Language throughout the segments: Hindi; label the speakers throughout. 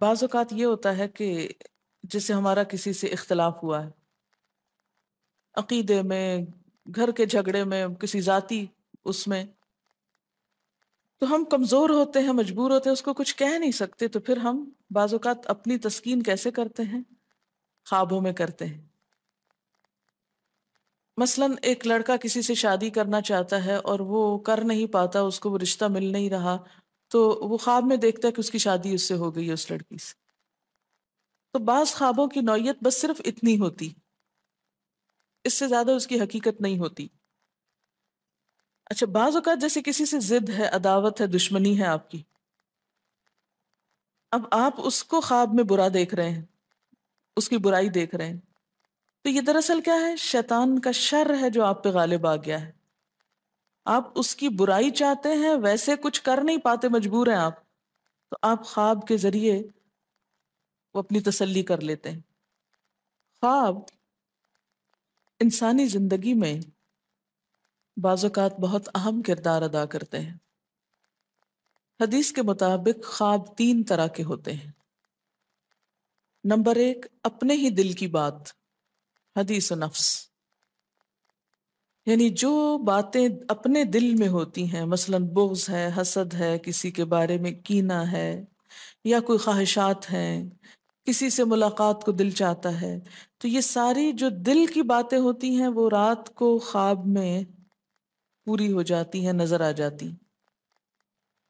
Speaker 1: बाज़ात ये होता है कि जिससे हमारा किसी से इख्तलाफ हुआ है अकीदे में घर के झगड़े में किसी ज़ाती उसमें तो हम कमज़ोर होते हैं मजबूर होते हैं उसको कुछ कह नहीं सकते तो फिर हम बाज़ात अपनी तस्कीन कैसे करते हैं ख्वाबों में करते हैं मसलन एक लड़का किसी से शादी करना चाहता है और वो कर नहीं पाता उसको वो रिश्ता मिल नहीं रहा तो वो ख्वाब में देखता है कि उसकी शादी उससे हो गई है उस लड़की से तो बाज़ ख्वाबों की नौयत बस सिर्फ इतनी होती इससे ज़्यादा उसकी हकीकत नहीं होती अच्छा बाज़ अवत जैसे किसी से ज़िद है अदावत है दुश्मनी है आपकी अब आप उसको ख्वाब में बुरा देख रहे हैं उसकी बुराई देख रहे हैं तो ये दरअसल क्या है शैतान का शर है जो आप पे गालिब आ गया है आप उसकी बुराई चाहते हैं वैसे कुछ कर नहीं पाते मजबूर हैं आप तो आप ख्वाब के जरिए वो अपनी तसल्ली कर लेते हैं ख्वाब इंसानी ज़िंदगी में बाज़ात बहुत अहम किरदार अदा करते हैं हदीस के मुताबिक ख्वाब तीन तरह के होते हैं नंबर एक अपने ही दिल की बात हदीस नफ्स यानी जो बातें अपने दिल में होती हैं मसलन बोझ है हसद है किसी के बारे में कीना है या कोई ख्वाहिशात हैं किसी से मुलाकात को दिल चाहता है तो ये सारी जो दिल की बातें होती हैं वो रात को ख्वाब में पूरी हो जाती हैं नज़र आ जाती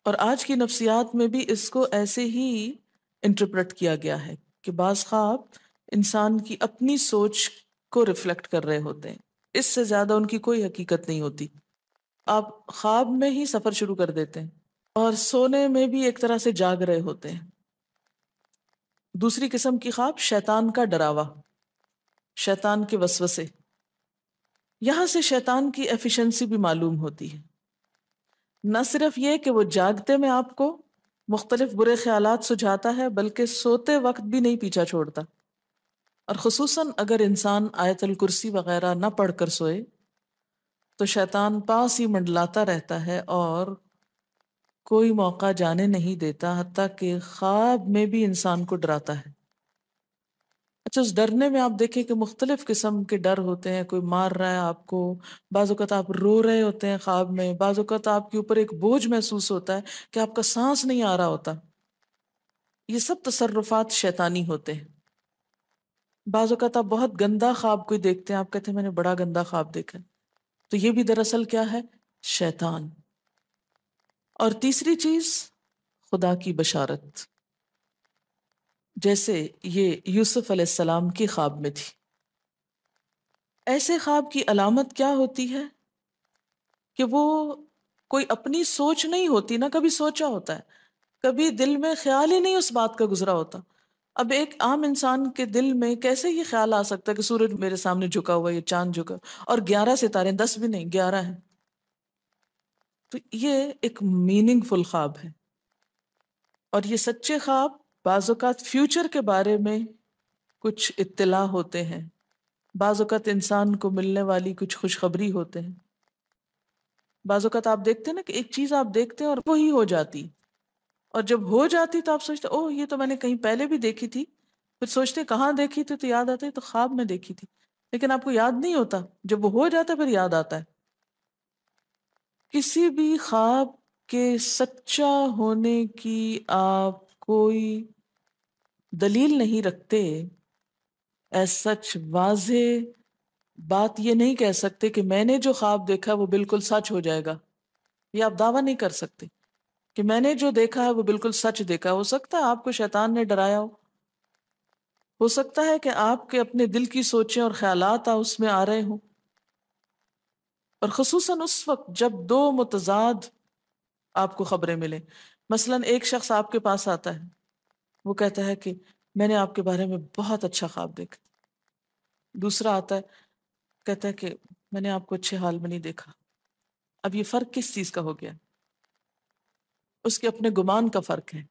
Speaker 1: और आज की नफ्सियात में भी इसको ऐसे ही इंटरप्रेट किया गया है कि बाज़ ख्वाब इंसान की अपनी सोच को रिफ्लेक्ट कर रहे होते हैं इससे ज्यादा उनकी कोई हकीकत नहीं होती आप ख्वाब में ही सफर शुरू कर देते हैं और सोने में भी एक तरह से जाग रहे होते हैं दूसरी किस्म की ख्वाब शैतान का डरावा शैतान के वसवसे यहां से शैतान की एफिशिएंसी भी मालूम होती है न सिर्फ ये कि वो जागते में आपको मुख्तलिफ बुरे ख्याल सुझाता है बल्कि सोते वक्त भी नहीं पीछा छोड़ता और खसूस अगर इंसान आयतल कुर्सी वगैरह ना पढ़ कर सोए तो शैतान पास ही मंडलाता रहता है और कोई मौका जाने नहीं देता हती कि ख्वाब में भी इंसान को डराता है अच्छा उस डरने में आप देखें कि मुख्तलिफ किस्म के डर होते हैं कोई मार रहा है आपको बाज बाज़त आप रो रहे होते हैं ख्वाब में बाज बाज़त आपके ऊपर एक बोझ महसूस होता है कि आपका सांस नहीं आ रहा होता ये सब तसरफात शैतानी होते हैं बाज़ अवत आप बहुत गंदा ख्वाब कोई देखते हैं आप कहते हैं मैंने बड़ा गंदा ख्वाब देखा तो ये भी दरअसल क्या है शैतान और तीसरी चीज खुदा की बशारत जैसे ये यूसुफ अलैहिस्सलाम की ख्वाब में थी ऐसे ख्वाब की अलामत क्या होती है कि वो कोई अपनी सोच नहीं होती ना कभी सोचा होता है कभी दिल में ख्याल ही नहीं उस बात का गुजरा होता अब एक आम इंसान के दिल में कैसे ये ख्याल आ सकता है कि सूरज मेरे सामने झुका हुआ है चांद झुका और ग्यारह सितारे दस भी नहीं ग्यारह हैं तो ये एक मीनिंगफुल ख्वाब है और ये सच्चे ख्वाब बाज़ात फ्यूचर के बारे में कुछ इत्तला होते हैं बाजत इंसान को मिलने वाली कुछ खुशखबरी होते हैं बाजत आप देखते हैं ना कि एक चीज़ आप देखते हैं और वही हो जाती और जब हो जाती तो आप सोचते ओह ये तो मैंने कहीं पहले भी देखी थी फिर सोचते कहाँ देखी थी तो याद आता है तो ख्वाब में देखी थी लेकिन आपको याद नहीं होता जब वो हो जाता फिर याद आता है किसी भी ख्वाब के सच्चा होने की आप कोई दलील नहीं रखते सच वाज बात ये नहीं कह सकते कि मैंने जो ख्वाब देखा वो बिल्कुल सच हो जाएगा ये आप दावा नहीं कर सकते कि मैंने जो देखा है वो बिल्कुल सच देखा हो सकता है आपको शैतान ने डराया हो हो सकता है कि आपके अपने दिल की सोचें और ख्यालात उसमें आ रहे हों और खसूस उस वक्त जब दो मुतजाद आपको खबरें मिले मसलन एक शख्स आपके पास आता है वो कहता है कि मैंने आपके बारे में बहुत अच्छा ख्वाब देखा दूसरा आता है कहता है कि मैंने आपको अच्छे हाल में नहीं देखा अब ये फ़र्क किस चीज़ का हो गया उसके अपने गुमान का फर्क है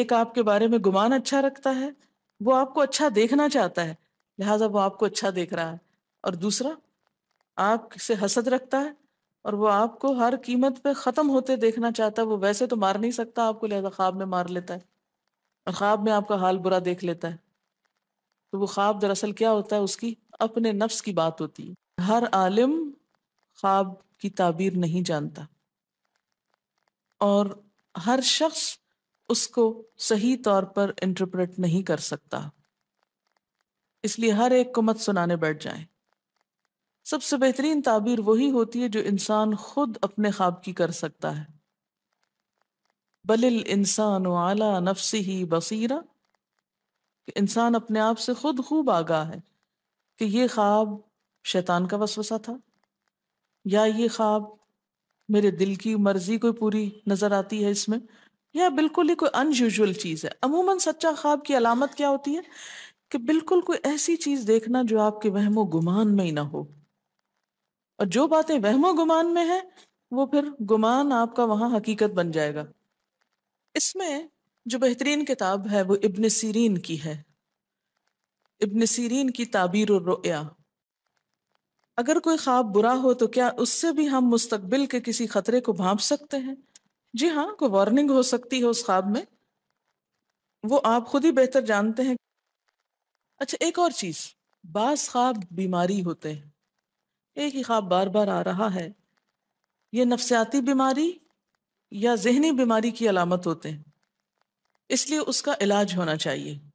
Speaker 1: एक आपके बारे में गुमान अच्छा रखता है वो आपको अच्छा देखना चाहता है लिहाजा वो आपको अच्छा देख रहा है और दूसरा आपसे हसद रखता है और वो आपको हर कीमत पे ख़त्म होते देखना चाहता है वो वैसे तो मार नहीं सकता आपको लिहाजा ख्वाब में मार लेता है और ख्वाब में आपका हाल बुरा देख लेता है तो वो ख्वाब दरअसल क्या होता है उसकी अपने नफ्स की बात होती है हर आलिम ख्वाब की ताबीर नहीं जानता और हर शख्स उसको सही तौर पर इंटरप्रेट नहीं कर सकता इसलिए हर एक को मत सुनाने बैठ जाए सबसे बेहतरीन ताबीर वही होती है जो इंसान खुद अपने ख्वाब की कर सकता है बलिल इंसान आला नफसी ही बसीरा इंसान अपने आप से खुद खूब आगा है कि ये ख्वाब शैतान का वसवसा था या ये ख्वाब मेरे दिल की मर्जी कोई पूरी नजर आती है इसमें यह बिल्कुल ही कोई अनयूजल चीज है अमूमन सच्चा ख्वाब की अलामत क्या होती है कि बिल्कुल कोई ऐसी चीज देखना जो आपके वहमो गुमान में ही ना हो और जो बातें वहमो गुमान में है वो फिर गुमान आपका वहां हकीकत बन जाएगा इसमें जो बेहतरीन किताब है वो इब्न सीरीन की है इब्न सीरीन की ताबीर रोया अगर कोई ख्वाब बुरा हो तो क्या उससे भी हम मुस्तकबिल के किसी खतरे को भांप सकते हैं जी हाँ कोई वार्निंग हो सकती है उस ख्वाब में वो आप खुद ही बेहतर जानते हैं अच्छा एक और चीज बास ख्वाब बीमारी होते हैं एक ही ख्वाब बार बार आ रहा है ये नफसियाती बीमारी या जहनी बीमारी की अलामत होते हैं इसलिए उसका इलाज होना चाहिए